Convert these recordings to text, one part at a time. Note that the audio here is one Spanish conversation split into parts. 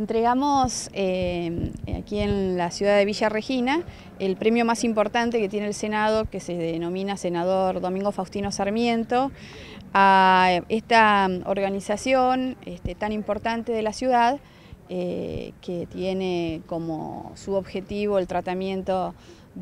Entregamos eh, aquí en la ciudad de Villa Regina el premio más importante que tiene el Senado, que se denomina Senador Domingo Faustino Sarmiento, a esta organización este, tan importante de la ciudad eh, que tiene como su objetivo el tratamiento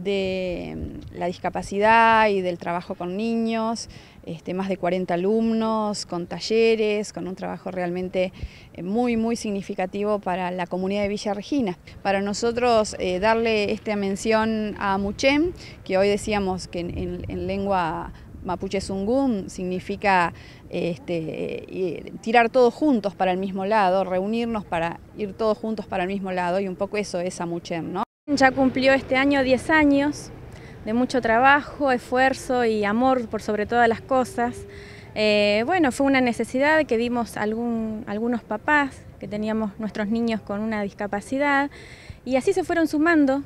de mm, la discapacidad y del trabajo con niños, este, más de 40 alumnos, con talleres, con un trabajo realmente eh, muy, muy significativo para la comunidad de Villa Regina. Para nosotros eh, darle esta mención a Muchem, que hoy decíamos que en, lengua mapuche sungun significa este, eh, tirar todos juntos para el mismo lado, reunirnos para ir todos juntos para el mismo lado y un poco eso es Amuchem, ¿no? Ya cumplió este año 10 años de mucho trabajo, esfuerzo y amor por sobre todas las cosas. Eh, bueno, fue una necesidad que vimos algunos papás que teníamos nuestros niños con una discapacidad y así se fueron sumando,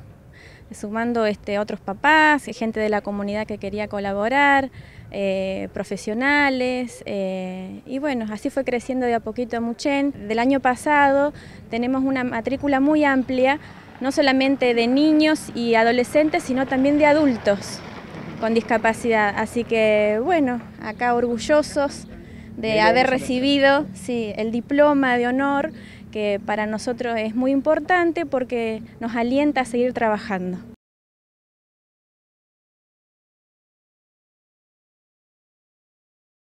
sumando este, otros papás, gente de la comunidad que quería colaborar, eh, profesionales eh, y bueno, así fue creciendo de a poquito a Muchen. Del año pasado tenemos una matrícula muy amplia, no solamente de niños y adolescentes, sino también de adultos con discapacidad. Así que bueno, acá orgullosos de haber recibido el diploma de honor, que para nosotros es muy importante porque nos alienta a seguir trabajando.